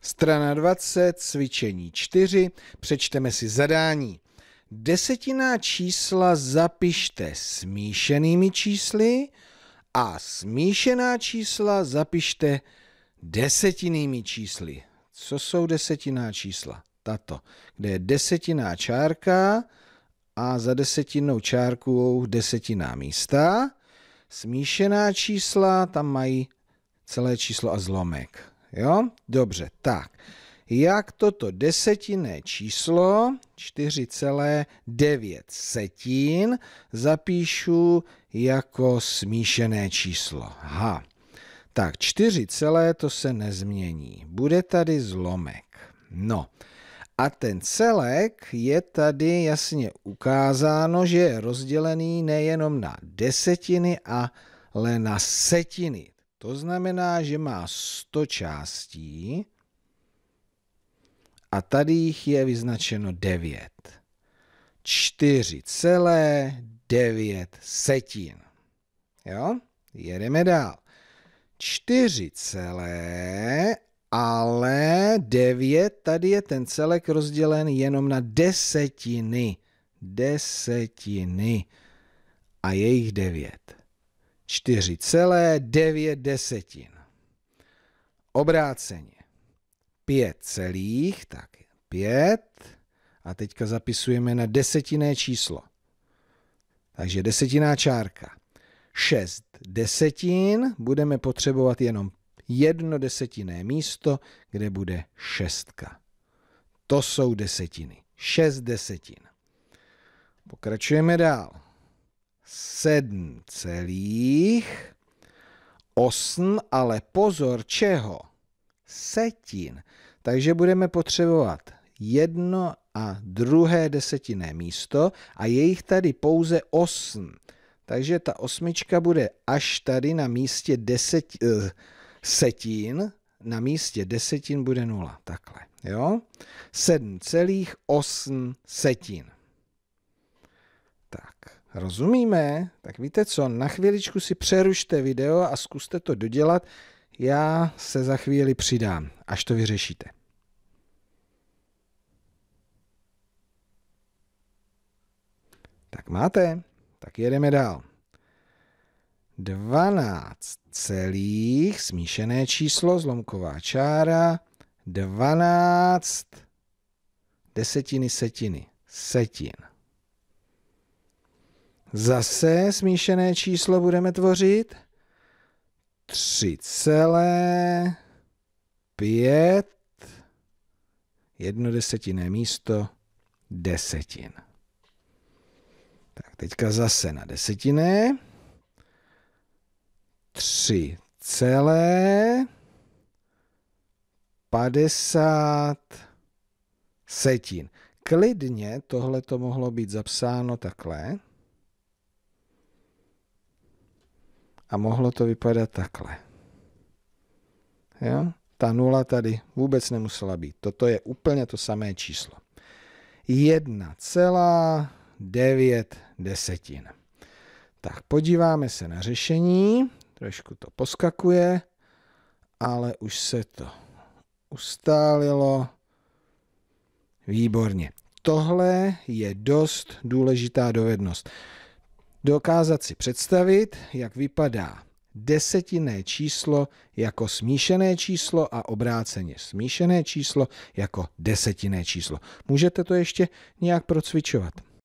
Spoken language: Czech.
Strana 20, cvičení 4, přečteme si zadání. Desetinná čísla zapište smíšenými čísly a smíšená čísla zapište desetinnými čísly. Co jsou desetinná čísla? Tato, kde je desetinná čárka a za desetinnou čárkou desetinná místa. Smíšená čísla, tam mají celé číslo a zlomek. Jo? Dobře, tak. Jak toto desetinné číslo 4,9 setin zapíšu jako smíšené číslo. Ha. Tak 4 celé to se nezmění. Bude tady zlomek. No. A ten celek je tady jasně ukázáno, že je rozdělený nejenom na desetiny, ale na setiny. To znamená, že má 100 částí a tady jich je vyznačeno 9. 4,9 setin. Jo? Jedeme dál. 4 celé, ale 9, tady je ten celek rozdělen jenom na desetiny. Desetiny. A je jich 9. 4,9 desetin. Obráceně 5 celých, tak 5. A teďka zapisujeme na desetinné číslo. Takže desetiná čárka. 6 desetin, budeme potřebovat jenom jedno desetinné místo, kde bude šestka. To jsou desetiny. 6 desetin. Pokračujeme dál sedm celých osm, ale pozor čeho? Setin. Takže budeme potřebovat jedno a druhé desetinné místo a je jich tady pouze 8. Takže ta osmička bude až tady na místě deset, eh, setin, na místě desetin bude nula, takhle, jo? 7,8 setin. Tak rozumíme, tak víte co, na chvíličku si přerušte video a zkuste to dodělat, já se za chvíli přidám, až to vyřešíte. Tak máte, tak jedeme dál. 12 celých, smíšené číslo, zlomková čára, 12 desetiny setiny, setin. Zase smíšené číslo budeme tvořit 3,5 jedno desetinné místo desetin. Tak teďka zase na desetiné. 3 celé 50 setin. Klidně tohle to mohlo být zapsáno takhle. A mohlo to vypadat takhle. Jo? Ta nula tady vůbec nemusela být. Toto je úplně to samé číslo. 1,9 desetin. Tak podíváme se na řešení. Trošku to poskakuje, ale už se to ustálilo. Výborně. Tohle je dost důležitá dovednost. Dokázat si představit, jak vypadá desetinné číslo jako smíšené číslo a obráceně smíšené číslo jako desetinné číslo. Můžete to ještě nějak procvičovat.